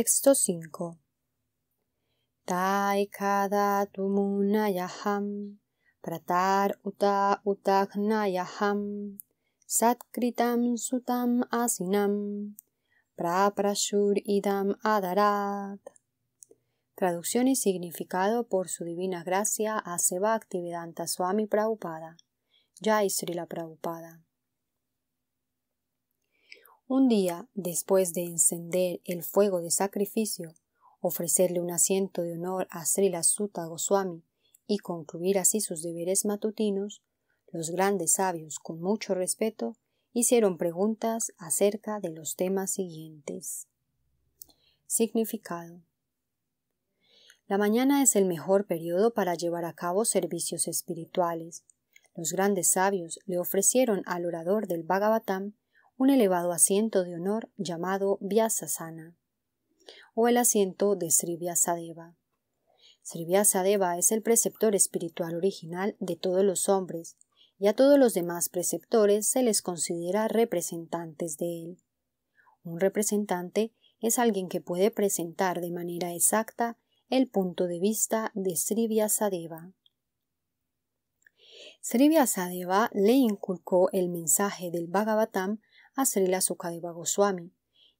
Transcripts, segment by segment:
Texto 5. Tai kada tumunayaham, pratar uta utagnayaham, satkritam sutam asinam, praprashur idam adarat. Traducción y significado por su divina gracia a Seva Activedanta Swami Prabhupada, Jai Srila Prabhupada. Un día, después de encender el fuego de sacrificio, ofrecerle un asiento de honor a Srila Sutta Goswami y concluir así sus deberes matutinos, los grandes sabios, con mucho respeto, hicieron preguntas acerca de los temas siguientes. Significado. La mañana es el mejor periodo para llevar a cabo servicios espirituales. Los grandes sabios le ofrecieron al orador del Bhagavatam un elevado asiento de honor llamado Vyasasana o el asiento de Sri Vyasadeva. Sri es el preceptor espiritual original de todos los hombres y a todos los demás preceptores se les considera representantes de él. Un representante es alguien que puede presentar de manera exacta el punto de vista de Sri Sri Vyasadeva le inculcó el mensaje del Bhagavatam a Sri Sukadeva Goswami,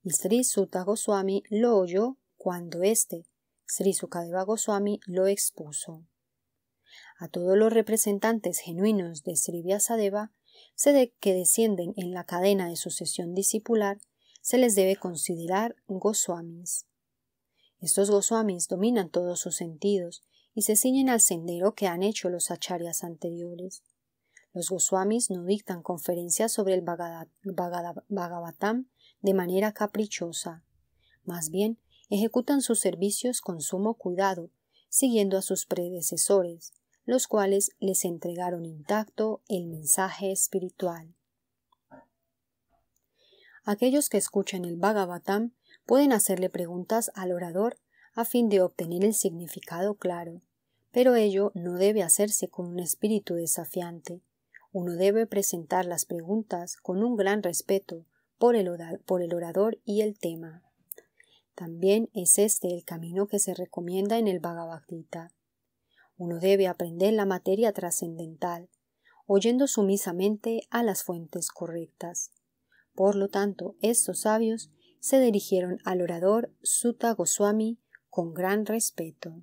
y Sri Sutta Goswami lo oyó cuando éste, Sri Sukadeva Goswami, lo expuso. A todos los representantes genuinos de Sri Vyasadeva se que descienden en la cadena de sucesión discipular, se les debe considerar Goswamis. Estos Goswamis dominan todos sus sentidos y se ciñen al sendero que han hecho los acharyas anteriores. Los Goswamis no dictan conferencias sobre el Bhagavatam de manera caprichosa. Más bien, ejecutan sus servicios con sumo cuidado, siguiendo a sus predecesores, los cuales les entregaron intacto el mensaje espiritual. Aquellos que escuchan el Bhagavatam pueden hacerle preguntas al orador a fin de obtener el significado claro, pero ello no debe hacerse con un espíritu desafiante. Uno debe presentar las preguntas con un gran respeto por el, por el orador y el tema. También es este el camino que se recomienda en el Bhagavad Gita. Uno debe aprender la materia trascendental, oyendo sumisamente a las fuentes correctas. Por lo tanto, estos sabios se dirigieron al orador Sutta Goswami con gran respeto.